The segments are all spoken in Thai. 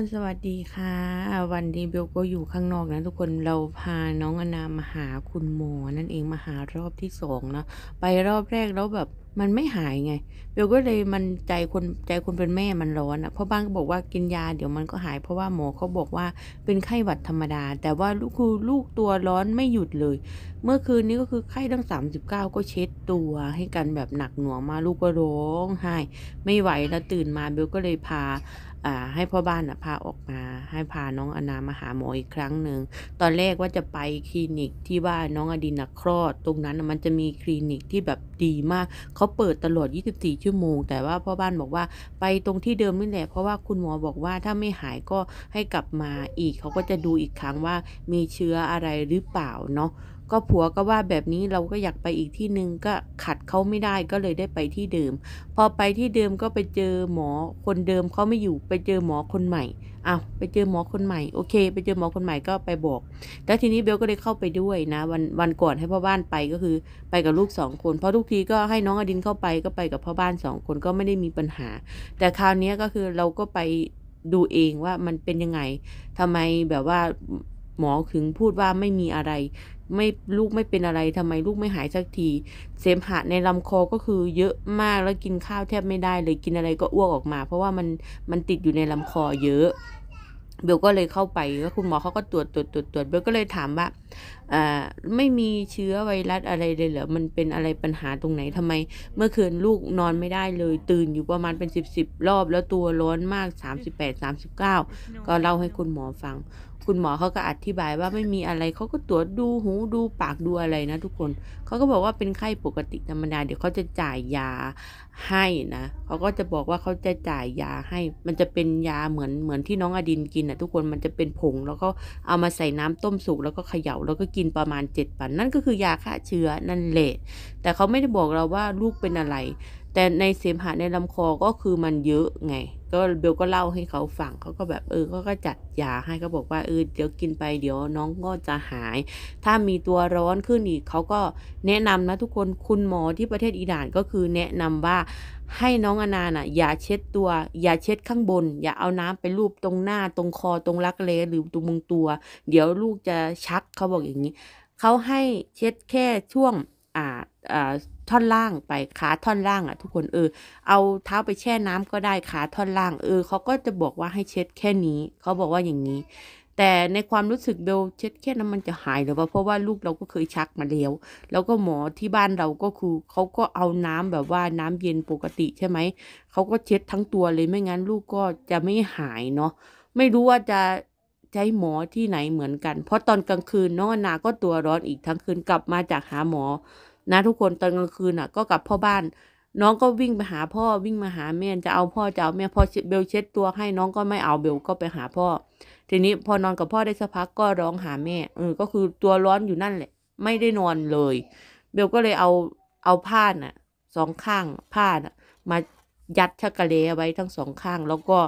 นสวัสดีค่ะวันนี้เบลก็อยู่ข้างนอกนะ ทุกคนเราพาน้องอนามาหาคุณหมอนั่นเองมาหารอบที่สองนะไปรอบแรกแล้วแบบมันไม่หายไงเบลก็เลยมันใจคนใจคนเป็นแม่มันร้อนอะ่ะเพราะบ้าง ก็บอกว่ากินยา เดี๋ยวมันก็หายเพราะว่าหมอเขาบอกว่าเป็นไข้หวัดธรรมดา แต่ว่าลูกคือลูกตัวร้อนไม่หยุดเลย เมื่อคืนนี้ก็คือไข้ตั้ง 39 ก็เช็ดตัวให้กันแบบหนักหน่วงมาลูกก็ร้องไห้ ไม่ไหวแล้วตื่นมาเบลก็เลยพาให้พ่อบ้านนะพาออกมา ให้พาน้องอนามาหาหมออีกครั้งหนึ่งตอนแรกว่าจะไปคลินิกที่ว่าน้องอดินนคลอดตรงนั้นมันจะมีคลินิกที่แบบดีมากเขาเปิดตลอด 24 ชั่วโมงแต่ว่าพ่อบ้านบอกว่าไปตรงที่เดิมนี่แหละเพราะว่าคุณหมอบอกว่าถ้าไม่หายก็ให้กลับมาอีกเขาก็จะดูอีกครั้งว่า มีเชื้ออะไรหรือเปล่าเนาะก็ผัวก็ว่าแบบนี้เราก็อยากไปอีกที่หนึ่งก็ขัดเขาไม่ได้ก็เลยได้ไปที่เดิม พอไปที่เดิมก็ไปเจอหมอคนเดิมเขาไม่อยู่ไปเจอหมอคนใหม่อ้าวไปเจอหมอคนใหม่โอเค ไปเจอหมอคนใหม่ก็ไปบอกแล้วทีนี้เบลก็เลยเข้าไปด้วยนะ วันวันก่อนให้พ่อบ้านไปก็คือ ไปกับลูกสองคน เพราะทุกทีก็ให้น้องอดินเข้าไปก็ไปกับพ่อบ้านสองคนก็ไม่ได้มีปัญหา แต่คราวนี้ก็คือเราก็ไปดูเองว่ามันเป็นยังไง ทำไมแบบว่าหมอถึงพูดว่าไม่มีอะไรไม่ลูกไม่เป็นอะไรทำไม ลูกไม่หายสักทีเสมหะในลำคอก็คือเยอะมากแล้วกินข้าวแทบไม่ได้ เลยกินอะไรก็อ้วกออกมา เพราะว่ามันมันติดอยู่ในลำคอเยอะ เบลก็เลยเข้าไปแล้วคุณหมอเขาก็ตรวจตรวจตรวจตรวจเบลก็เลยถามว่าอ่า ไม่มีเชื้อไวรัสอะไรเลยเหรอมันเป็นอะไรปัญหาตรงไหนทำไม เมื่อคืนลูกนอนไม่ได้เลยตื่นอยู่ประมาณเป็นสิบสิบรอบ แล้วตัวร้อนมากสามสิบแปดสามสิบเก้าก็เล่าให้คุณหมอฟังคุณหมอเขาก็อธิบายว่าไม่มีอะไร เขาก็ตรวจดูหูดูปากดูอะไรนะทุกคน เขาก็บอกว่าเป็นไข้ปกติธรรมดา เดี๋ยวเขาจะจ่ายยาให้นะ เขาก็จะบอกว่าเขาจะจ่ายยาให้ มันจะเป็นยาเหมือนเหมือนที่น้องอดินกินนะทุกคน มันจะเป็นผง แล้วก็เอามาใส่น้ำต้มสุกแล้วก็เขย่าแล้วก็กินประมาณ7วันนั่นก็คือยาฆ่าเชื้อนั่นแหละ แต่เขาไม่ได้บอกเราว่าลูกเป็นอะไรแต่ในเสมหะในลำคอก็คือมันเยอะไง ก็เบลก็เล่าให้เขาฟังเขาก็แบบเออเขาก็จัดยาให้เขาบอกว่าเออเดี๋ยวกินไปเดี๋ยวน้องก็จะหายถ้ามีตัวร้อนขึ้นอีกเขาก็แนะนำนะทุกคนคุณหมอที่ประเทศอิหร่านก็คือแนะนำว่าให้น้องอนาน่ะอย่าเช็ดตัวอย่าเช็ดข้างบน อย่าเอาน้ำไปลูบตรงหน้าตรงคอตรงรักเลหรือตรงมึงตัว เดี๋ยวลูกจะชักเขาบอกอย่างนี้เขาให้เช็ดแค่ช่วงท่อนล่างไปขาท่อนล่าง อ่ะ ทุกคนเออ เอาเท้าไปแช่น้ำก็ได้ขาท่อนล่างเออเขาก็จะบอกว่าให้เช็ดแค่นี้ เขาบอกว่าอย่างนี้ แต่ในความรู้สึกเบลเช็ดแค่นั้นมันจะหายหรือเปล่าเพราะว่าลูกเราก็เคยชักมาแล้วแล้วก็หมอที่บ้านเราก็คือเขาก็เอาน้ำแบบว่าน้ำเย็นปกติใช่ไหมเขาก็เช็ดทั้งตัวเลยไม่งั้นลูกก็จะไม่หายเนาะไม่รู้ว่าจะใช้หมอที่ไหนเหมือนกัน เพราะตอนกลางคืนน้องนา ก็ตัวร้อนอีกทั้งคืนกลับมาจากหาหมอนะทุกคนตอนกลางคืนอ่ะก็กลับพ่อบ้าน น้องก็วิ่งไปหาพ่อวิ่งมาหาแม่จะเอาพ่อจะเอาแม่พอเบลเช็ดตัวให้น้องก็ไม่เอาเบลก็ไปหาพ่อ ทีนี้พอนอนกับพ่อได้สักพักก็ร้องหาแม่เออก็คือตัวร้อนอยู่นั่นแหละ ไม่ได้นอนเลย เบลก็เลยเอาเอาผ้าน่ะสองข้างผ้าน่ะมายัดชักกะเลไว้ทั้งสองข้าง แล้วก็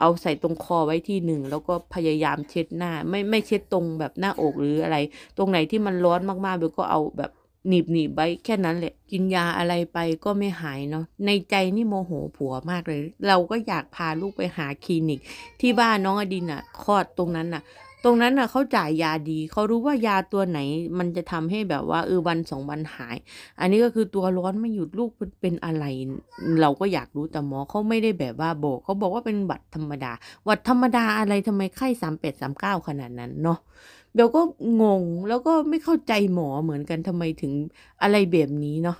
เอาใส่ตรงคอไว้ที่หนึ่งแล้วก็พยายามเช็ดหน้า ไม่ไม่เช็ดตรงแบบหน้าอกหรืออะไร ตรงไหนที่มันร้อนมากๆเบลก็เอาแบบหนีบหนีบไว้แค่นั้นแหละกินยาอะไรไปก็ไม่หายเนาะในใจนี่โมโหผัวมากเลย เราก็อยากพาลูกไปหาคลินิก ที่บ้านน้องอดินอะ่ะคลอดตรงนั้นอะ่ะตรงนั้นน่ะเขาจ่ายยาดีเขารู้ว่ายาตัวไหนมันจะทำให้แบบว่าเออวันสองวันหาย อันนี้ก็คือตัวร้อนไม่หยุดลูกเป็นอะไร เราก็อยากรู้แต่หมอเขาไม่ได้แบบว่าบอกเขาบอกว่าเป็นหวัดธรรมดาหวัดธรรมดาอะไรทำไมไข้สามแปดสามเก้าขนาดนั้นเนาะเบลก็งงแล้วก็ไม่เข้าใจหมอเหมือนกันทำไมถึงอะไรแบบนี้เนาะ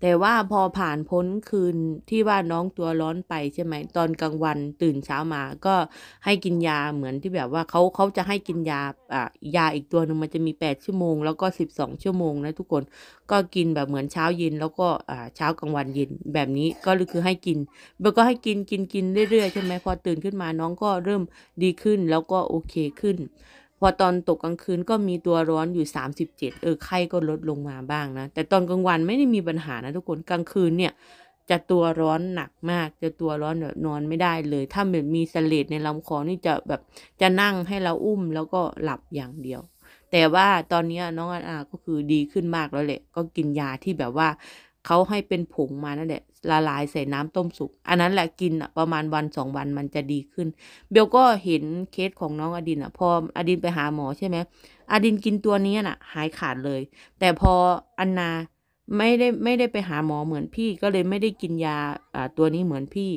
แต่ว่าพอผ่านพ้นคืนที่ว่าน้องตัวร้อนไปใช่ไหมตอนกลางวันตื่นเช้ามาก็ให้กินยาเหมือนที่แบบว่าเขาเขาจะให้กินยาอ่ะยาอีกตัวหนึ่งมันจะมี8 ชั่วโมงแล้วก็12 ชั่วโมงนะทุกคนก็กินแบบเหมือนเช้าเย็นแล้วก็อ่าเช้ากลางวันเย็นแบบนี้ก็คือให้กินแล้วก็ให้กินกินกินเรื่อยๆใช่ไหมพอตื่นขึ้นมาน้องก็เริ่มดีขึ้นแล้วก็โอเคขึ้นพอตอนตกกลางคืนก็มีตัวร้อนอยู่ 37 เออไข้ก็ลดลงมาบ้างนะ แต่ตอนกลางวันไม่ได้มีปัญหานะทุกคน กลางคืนเนี่ย จะตัวร้อนหนักมาก จะตัวร้อนแบบนอนไม่ได้เลย ถ้าแบบมีสลลดในลำคอนี่จะแบบจะนั่งให้เราอุ้มแล้วก็หลับอย่างเดียว แต่ว่าตอนนี้น้องอาก็คือดีขึ้นมากแล้วแหละ ก็กินยาที่แบบว่าเขาให้เป็น ผง มานั่นแหละละลายใส่ น้ำต้มสุกอันนั้นแหละกินอ่ะ ประมาณวันสองวันมันจะดีขึ้นเบลก็เห็นเคสของน้องอดินอ่ะ พออดินไปหาหมอใช่ไหมอดิน กินตัวนี้น่ะหายขาดเลย แต่พออันนาไม่ ได้ไม่ได้ไปหาหมอเหมือนพี่ก็เลยไม่ได้กินยาอ่าตัวนี้เหมือนพี่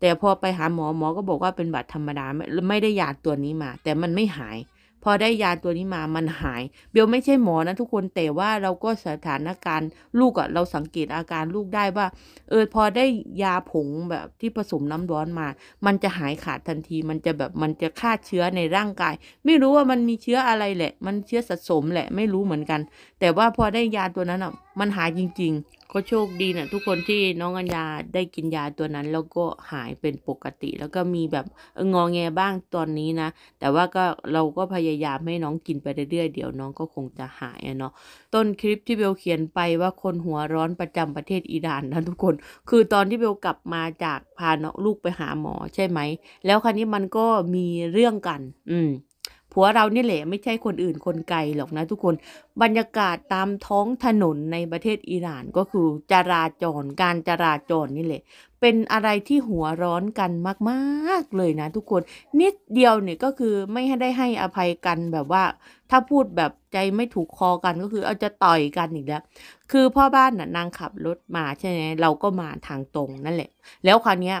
แต่พอไปหาหมอหมอก็บอกว่าเป็นบาดธรรมดาไม่ไม่ได้ยาตัวนี้มา แต่มันไม่หายพอได้ยาตัวนี้มา มันหาย เบลไม่ใช่หมอนะทุกคน แต่ว่าเราก็สถานการณ์ลูกอะเราสังเกตอาการลูกได้ว่า เออ พอได้ยาผงแบบที่ผสมน้ำร้อนมา มันจะหายขาดทันที มันจะแบบมันจะฆ่าเชื้อในร่างกาย ไม่รู้ว่ามันมีเชื้ออะไรแหละ มันเชื้อสะสมแหละ ไม่รู้เหมือนกัน แต่ว่าพอได้ยาตัวนั้นอะมันหายจริงๆ ก็โชคดีนะทุกคนที่น้องอัญญาได้กินยาตัวนั้น แล้วก็หายเป็นปกติ แล้วก็มีแบบงองแงบ้างตอนนี้นะ แต่ว่าก็เราก็พยายามให้น้องกินไปเรื่อยๆเดี๋ยวน้องก็คงจะหายเนาะต้นคลิปที่เบลเขียนไปว่าคนหัวร้อนประจำประเทศอิหร่านนะทุกคนคือตอนที่เบลกลับมาจากพาน้องลูกไปหาหมอใช่ไหมแล้วครั้นี้มันก็มีเรื่องกัน อืมผัวเรานี่แหละไม่ใช่คนอื่นคนไกลหรอกนะทุกคน บรรยากาศตามท้องถนนในประเทศอิหร่านก็คือจราจรการจราจรนี่แหละ เป็นอะไรที่หัวร้อนกันมาก ๆ เลยนะทุกคน นิดเดียวเนี่ยก็คือไม่ได้ให้อภัยกันแบบว่าถ้าพูดแบบใจไม่ถูกคอกันก็คือเอาจะต่อยกันอีกแล้วคือพ่อบ้านน่ะนางขับรถมาใช่ไหมเราก็มาทางตรงนั่นแหละ แล้วคราวเนี้ย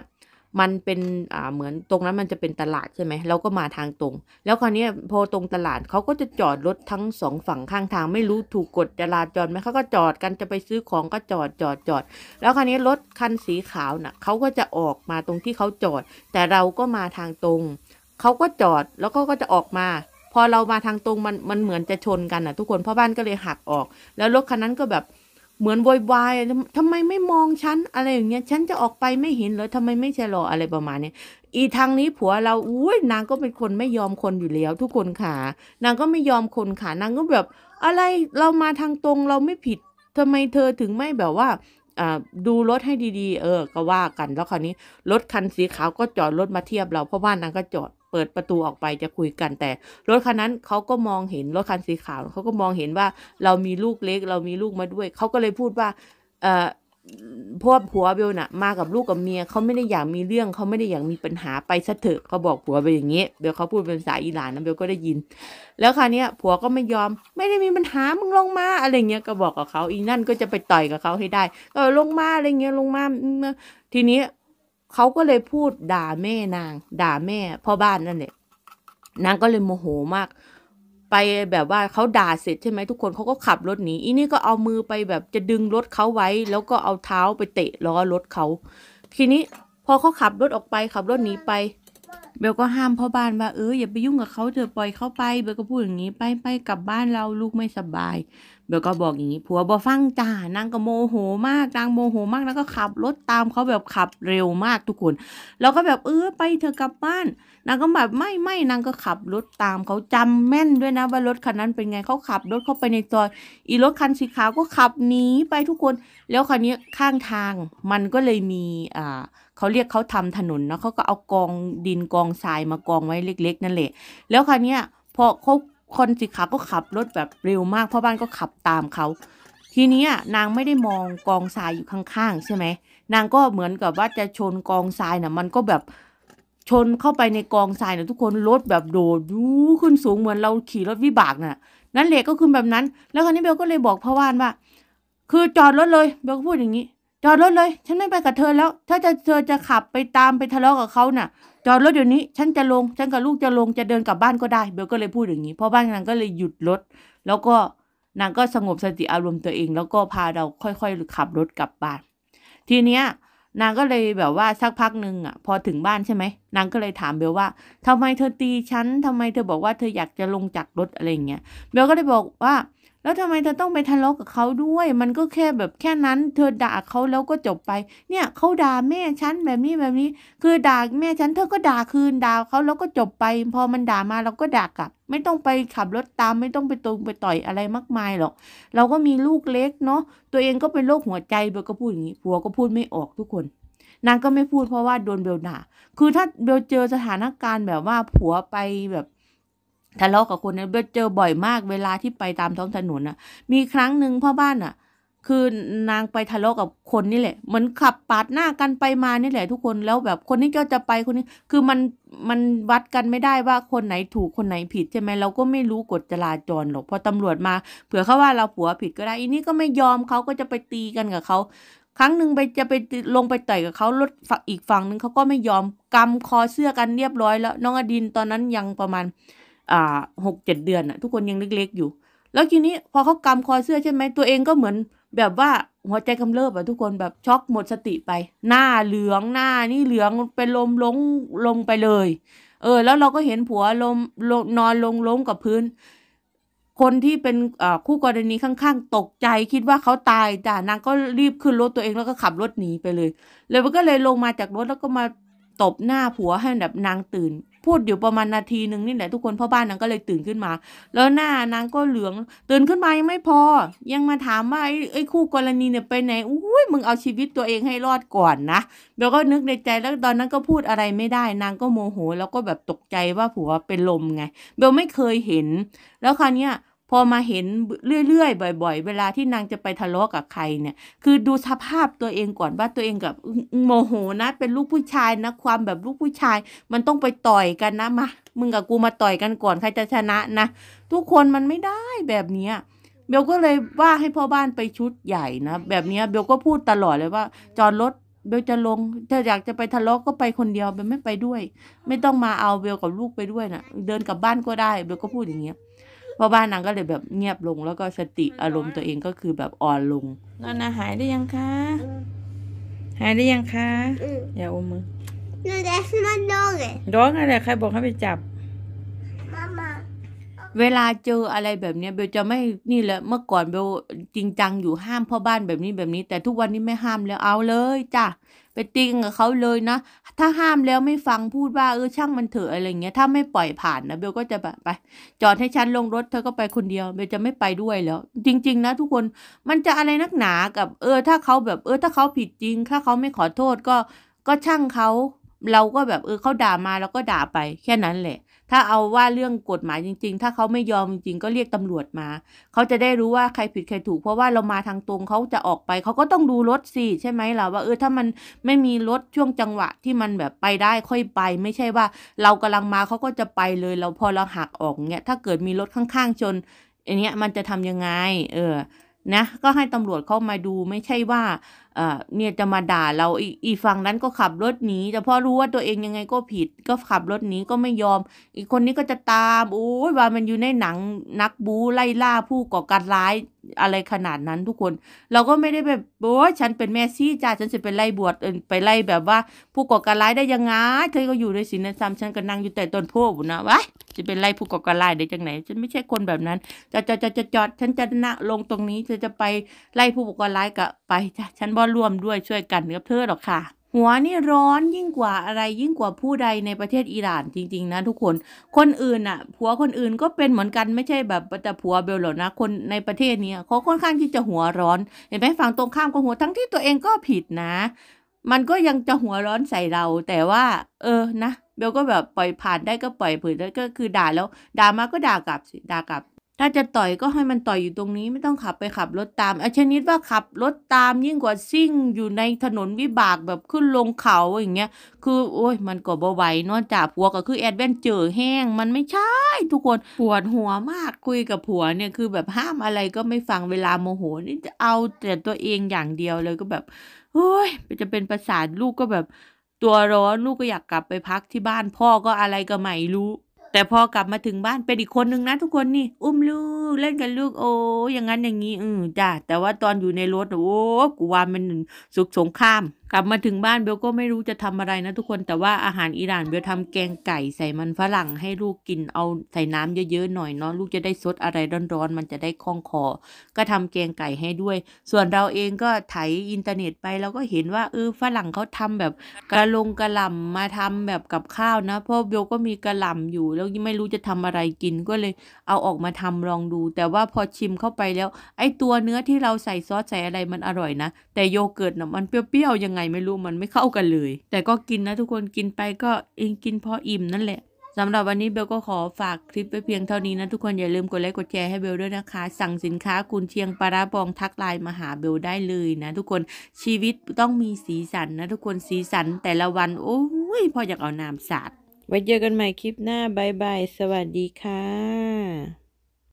มันเป็น อ่าเหมือนตรงนั้น มันจะเป็นตลาดใช่ไหมเราก็มาทางตรง แล้วคราวนี้พอตรงตลาดเขาก็จะจอดรถทั้งสองฝั่งข้างทางไม่รู้ถูกกฎจราจรไหมเขาก็จอดกันจะไปซื้อของก็จอดจอดจอด แล้วคราวนี้รถคันสีขาวนะ่ะเขาก็จะออกมาตรงที่เขาจอด แต่เราก็มาทางตรง เขาก็จอดแล้วก็ก็จะออกมา พอเรามาทางตรงมันมันเหมือนจะชนกันอ่ะ ทุกคนพ่อบ้านก็เลยหักออก แล้วรถคันนั้นก็แบบเหมือนวอยวายทำไมไม่มองฉันอะไรอย่างเงี้ยฉันจะออกไปไม่เห็นเหรอทำไมไม่ชะลออะไรประมาณนี้อีทางนี้ผัวเราอุ้ยนางก็เป็นคนไม่ยอมคนอยู่แล้ว ทุกคนค่ะนางก็ไม่ยอมคนค่ะนางก็แบบ อะไรเรามาทางตรงเราไม่ผิดทำไมเธอถึงไม่แบบว่า ดูรถให้ดี ๆเออก็ว่ากันแล้วคราวนี้รถคันสีขาวก็จอดรถมาเทียบเราเพราะว่านางก็จอดเปิดประตูออกไปจะคุยกันแต่ รถคันนั้นเขาก็มองเห็น รถคันสีขาวเขาก็มองเห็นว่าเรามีลูกเล็กเรามีลูกมาด้วยเขาก็เลยพูดว่าเอ่อพวกผัวเบลนะ่ะมากับลูกกับเมียเขาไม่ได้อยาก มีเรื่องเขาไม่ได้อยาก มีปัญหาไป ซะเถอะเขาบอกผัวไปอย่างนี้เบลเขาพูดเป็นภาษาอิหร่านนะเบลก็ได้ยิน แล้วคราวนี้ยผัวก็ไม่ยอมไม่ได้มีปัญหามึงลงมาอะไรเงี้ย ก็บอกกับเขาอีนั่นก็จะไปต่อยกับเขาให้ได้กอลงมาอะไรเงี้ยลงมาทีนี้เขาก็เลยพูดด่าแม่นาง ด่าแม่พ่อบ้านนั่นแหละนางก็เลยโมโหมาก ไปแบบว่าเขาด่าเสร็จใช่ไหมทุกคนเขาก็ขับรถหนีอีนี่ก็เอามือไปแบบจะดึงรถเขาไว้ แล้วก็เอาเท้าไปเตะล้อรถเขา ทีนี้พอเขาขับรถออกไป ขับรถหนีไป เบลก็ห้ามพ่อบ้านว่าเอออย่าไปยุ่งกับเขาเธอปล่อยเขาไปเบลก็พูดอย่างนี้ไปไปกลับบ้านเราลูกไม่สบายเบลก็บอกอย่างนี้ผัวบอฟังจ้านางก็โมโหมากนางโมโหมากแล้วก็ขับรถตามเขาแบบขับเร็วมากทุกคนแล้วก็แบบเออไปเธอกลับบ้านนางก็แบบไม่ไม่นางก็ขับรถตามเขาจำแม่นด้วยนะว่ารถคันนั้นเป็นไงเขาขับรถเข้าไปในซอยอีรถคันสีขาวก็ขับหนีไปทุกคน แล้วคันนี้ข้างทางมันก็เลยมีอ่าเขาเรียกเขาทำถนนเนาะเขาก็เอากองดินกองทรายมากองไว้เล็ก ๆ นั่นแหละ แล้วคันนี้พอเขาคนสีขาวก็ขับรถแบบเร็วมากพ่อบ้านก็ขับตามเขา ทีนี้นางไม่ได้มองกองทรายอยู่ข้างๆใช่ไหมนางก็เหมือนกับว่าจะชนกองทรายนะ่ะ มันก็แบบชนเข้าไปในกองทรายนะ่ะทุกคนรถแบบโดดดูขึ้นสูงเหมือนเราขี่รถวิบากนะ่ะ นั่นเหละก็คือแบบนั้น แล้วคราวนี้เบลก็เลยบอกพ่อบ้านว่า คือจอดรถเลย เบลก็พูดอย่างนี้จอดรถเลย ฉันไม่ไปกับเธอแล้ว ถ้าจะเธอจะขับไปตามไปทะเลาะกับเขาน่ะจอดรถเดี๋ยวนี้ ฉันจะลง ฉันกับลูกจะลงจะเดินกลับบ้านก็ได้ เบลก็เลยพูดอย่างนี้เพราะบ้านนางก็เลยหยุดรถ แล้วก็นางก็สงบสติอารมณ์ตัวเอง แล้วก็พาเราค่อยๆขับรถกลับบ้าน ทีเนี้ยนางก็เลยแบบว่าสักพักหนึ่งอ่ะ พอถึงบ้านใช่ไหมนางก็เลยถามเบลว่า ทำไมเธอตีฉันทำไมเธอบอกว่าเธออยากจะลงจากรถอะไรเงี้ยเบลก็เลยบอกว่า แล้วทำไมเธอต้องไปทะเลาะกับเขาด้วย มันก็แค่แบบแค่นั้นเธอด่าเขาแล้วก็จบไป เนี่ยเขาด่าแม่ฉันแบบนี้แบบนี้คือด่าแม่ฉันเธอก็ด่าคืนด่าเขาแล้วก็จบไป พอมันด่ามาเราก็ด่ากลับไม่ต้องไปขับรถตามไม่ต้องไปตรงไปต่อยอะไรมากมายหรอก เราก็มีลูกเล็กเนาะตัวเองก็เป็นโรคหัวใจเบลก็พูดอย่างนี้ผัวก็พูดไม่ออกทุกคนนางก็ไม่พูดเพราะว่าโดนเบลด่าคือถ้าเบลเจอสถานการณ์แบบว่าผัวไปแบบ ทะเลาะกับคนนี้ยเบลเจอบ่อยมาก เวลาที่ไปตามท้องถนนน่ะ มีครั้งหนึ่งพ่อบ้านน่ะ คือนางไปทะเลาะกับคนนี่แหละ เหมือนขับปาดหน้ากันไปมานี่แหละทุกคน แล้วแบบคนนี้ก็จะไปคนนี้ คือมันมันวัดกันไม่ได้ว่าคนไหนถูกคนไหนผิดใช่ไหมเราก็ไม่รู้กฎจราจรหรอกพอตำรวจมา เผื่อเขาว่าเราผัวผิดก็ได้ อีนี่ก็ไม่ยอมเขาก็จะไปตีกันกับเขาครั้งหนึ่งไปจะไปลงไปต่อยกับเขารถฝัอีกฝั่งหนึ่งเขาก็ไม่ยอมกำคอเสื้อกันเรียบร้อยแล้ว น้องอดินตอนนั้นยังประมาณอ่าหกเจ็ดเดือนอะทุกคนยังเล็กๆอยู่ แล้วทีนี้พอเขากำคอเสื้อใช่ไหมตัวเองก็เหมือนแบบว่าหัวใจกำเริบอะทุกคนแบบช็อกหมดสติไป หน้าเหลืองหน้านี่เหลืองเป็นลมล้มลงไปเลยเออแล้วเราก็เห็นผัวลมลงนอนลงล้มกับพื้นคนที่เป็นคู่กรณีข้างๆตกใจคิดว่าเขาตายจ้ะนางก็รีบขึ้นรถตัวเองแล้วก็ขับรถหนีไปเลยเลยมันก็เลยลงมาจากรถแล้วก็มาตบหน้าผัวให้แบบนางตื่นพูดเดี๋ยวประมาณนาทีหนึ่งนี่แหละทุกคนพ่อบ้านนางก็เลยตื่นขึ้นมา แล้วหน้านางก็เหลือง ตื่นขึ้นมายังไม่พอยังมาถามว่าไอ้ไอ้คู่กรณีเนี่ยไปไหนอุ้ยมึงเอาชีวิตตัวเองให้รอดก่อนนะเบลก็นึกในใจแล้วตอนนั้นก็พูดอะไรไม่ได้ นางก็โมโหแล้วก็แบบตกใจว่าผัวเป็นลมไง เบลไม่เคยเห็น แล้วคราวเนี้ยพอมาเห็นเรื่อยๆบ่อยๆ เวลาที่นางจะไปทะเลาะกับใครเนี่ย คือดูสภาพตัวเองก่อนว่าตัวเองกับโมโหนะ เป็นลูกผู้ชายนะ ความแบบลูกผู้ชายมันต้องไปต่อยกันนะมามึงกับกูมาต่อยกันก่อนใครจะชนะนะ ทุกคนมันไม่ได้แบบนี้เบลก็เลยว่าให้พ่อบ้านไปชุดใหญ่นะแบบนี้เบลก็พูดตลอดเลยว่า จอดรถเบลจะลงเธออยากจะไปทะเลาะก็ไปคนเดียวเบลไม่ไปด้วย ไม่ต้องมาเอาเบลกับลูกไปด้วยนะเดินกลับบ้านก็ได้เบลก็พูดอย่างเงี้ยเพราะบ้านนางก็เลยแบบเงียบลง แล้วก็สติอารมณ์ตัวเองก็คือแบบอ่อนลงนอนนะหายได้ยังคะ หายได้ยังคะ อย่าอมมือ n ด that's n อ t dog. d อ g อะไรใครบอกให้ไปจับเวลาเจออะไรแบบเนี้ยเบลจะไม่นี่แหละเมื่อก่อนเบลจริงจังอยู่ห้ามพ่อบ้านแบบนี้แบบนี้ แต่ทุกวันนี้ไม่ห้ามแล้วเอาเลยจ้ะไปติงกับเขาเลยนะถ้าห้ามแล้วไม่ฟังพูดว่าเออช่างมันเถอะอะไรเงี้ยถ้าไม่ปล่อยผ่านนะเบลก็จะแบบไป จอดให้ฉันลงรถเธอก็ไปคนเดียวเบลจะไม่ไปด้วยแล้วจริงๆนะทุกคนมันจะอะไรนักหนากับเออถ้าเขาแบบเออถ้าเขาผิดจริงถ้าเขาไม่ขอโทษก็ ก็ช่างเขาเราก็แบบเออเขาด่ามาเราก็ด่าไปแค่นั้นแหละถ้าเอาว่าเรื่องกฎหมายจริงๆ ถ้าเขาไม่ยอมจริงๆ ก็เรียกตำรวจมา เขาจะได้รู้ว่าใครผิดใครถูก เพราะว่าเรามาทางตรงเขาจะออกไป เขาก็ต้องดูรถสิใช่ไหมล่ะว่าเออ ถ้ามันไม่มีรถช่วงจังหวะที่มันแบบไปได้ค่อยไป ไม่ใช่ว่า เรากำลังมาเขาก็จะไปเลย เราพอเราหักออกเนี้ยถ้าเกิดมีรถข้างๆชนอันเนี้ยมันจะทำยังไงเออนะ ก็ให้ตำรวจเข้ามาดูไม่ใช่ว่าเนี่ยจะมาด่าเราอีฝั่งนั้นก็ขับรถหนีแต่พอรู้ว่าตัวเองยังไงก็ผิด ก็ขับรถหนีก็ไม่ยอม อีกคนนี้ก็จะตามโอ้ยว่ามันอยู่ในหนังนักบูไล่ล่าผู้ก่อการร้ายอะไรขนาดนั้นทุกคน เราก็ไม่ได้แบบโอ้ฉันเป็นแม่ซี่จ้าฉันจะไปไล่บวชไปไล่แบบว่า ผู้ก่อการร้ายได้ยังไงเธอก็อยู่ในศีลธรรมฉันก็นั่งอยู่แต่ต้นโพบุนะวะจะเป็นไล่ผู้ก่อการร้ายได้จังไหนฉันไม่ใช่คนแบบนั้นจะจะจะจะจอดฉันจะนะลงตรงนี้เธอจะไปไล่ผู้ก่อการร้ายก็ไปจ้าฉันบ่ร่วมด้วยช่วยกันเนื้อเธอหรอกค่ะหัวนี่ร้อนยิ่งกว่าอะไรยิ่งกว่าผู้ใดในประเทศอิหร่านจริงๆ นะ ทุกคนคนอื่นอ่ะผัวคนอื่นก็เป็นเหมือนกันไม่ใช่แบบแต่ผัวเบลหรอกนะคนในประเทศนี้เขาค่อนข้างที่จะหัวร้อนเห็นไหมฝั่งตรงข้ามก็หัวทั้งที่ตัวเองก็ผิดนะ มันก็ยังจะหัวร้อนใส่เรา แต่ว่า เออนะ เบลก็แบบปล่อยผ่านได้ก็ปล่อยเผนได้ก็คือด่าแล้วด่ามาก็ด่ากลับด่ากลับถ้าจะต่อยก็ให้มันต่อยอยู่ตรงนี้ไม่ต้องขับไปขับรถตามอาชนิดว่าขับรถตามยิ่งกว่าซิ่งอยู่ในถนนวิบากแบบขึ้นลงเขาอย่างเงี้ย คือ โอ้ย มันก็บวไหวนอกจากผัวก็คือแอดเวนเจอร์แห้งมันไม่ใช่ทุกคนปวดหัวมากคุยกับผัวเนี่ยคือแบบห้ามอะไรก็ไม่ฟังเวลาโมโหนี่จะเอาแต่ตัวเองอย่างเดียวเลยก็แบบเฮ้ยจะเป็นประสาทลูกก็แบบตัวร้อนลูกก็อยากกลับไปพักที่บ้านพ่อก็อะไรก็ไม่รู้แต่พอกลับมาถึงบ้าน เป็นอีกคนนึงนะทุกคนนี่ อุ้มลูก เล่นกันลูกโอ้อย่างนั้นอย่างนี้ อือจ้าแต่ว่าตอนอยู่ในรถโอ้กูว่ามันสุขสงครามกลับมาถึงบ้านเบลก็ไม่รู้จะทำอะไรนะ ทุกคนแต่ว่าอาหารอิหร่านเบลทำแกงไก่ใส่มันฝรั่งให้ลูกกิน เอาใส่น้ำเยอะๆหน่อยเนาะลูกจะได้ซดอะไรร้อนๆมันจะได้คล่องคอก็ทำแกงไก่ให้ด้วย ส่วนเราเองก็ไถอินเทอร์เน็ตไป แล้วก็เห็นว่าเออฝรั่งเขาทำแบบกระลงกระลำามาทำแบบกับข้าวนะ เพราะเบลก็มีกระลำาอยู่ แล้วไม่รู้จะทำอะไรกินก็เลยเอาออกมาทำลองดู แต่ว่าพอชิมเข้าไปแล้ว ไอ้ตัวเนื้อที่เราใส่ซอสใส่อะไรมันอร่อยนะแต่โยเกิร์ตนาะมันเปรี้ยวๆยังไงไม่รู้มันไม่เข้ากันเลย แต่ก็กินนะทุกคนกินไปก็เองกินพออิ่มนั่นแหละสำหรับวันนี้เบลก็ขอฝากคลิปไปเพียงเท่านี้นะทุกคนอย่าลืมกดไลค์กดแชร์ให้เบลด้วยนะคะ สั่งสินค้ากุนเชียงปลาบองทักไลน์มาหาเบลได้เลยนะทุกคนชีวิตต้องมีสีสันนะ ทุกคนสีสันแต่ละวันโอ้ยพออยากเอาน้ำสาดไว้เจอกันใหม่คลิปหน้าบายบาย สวัสดีค่ะ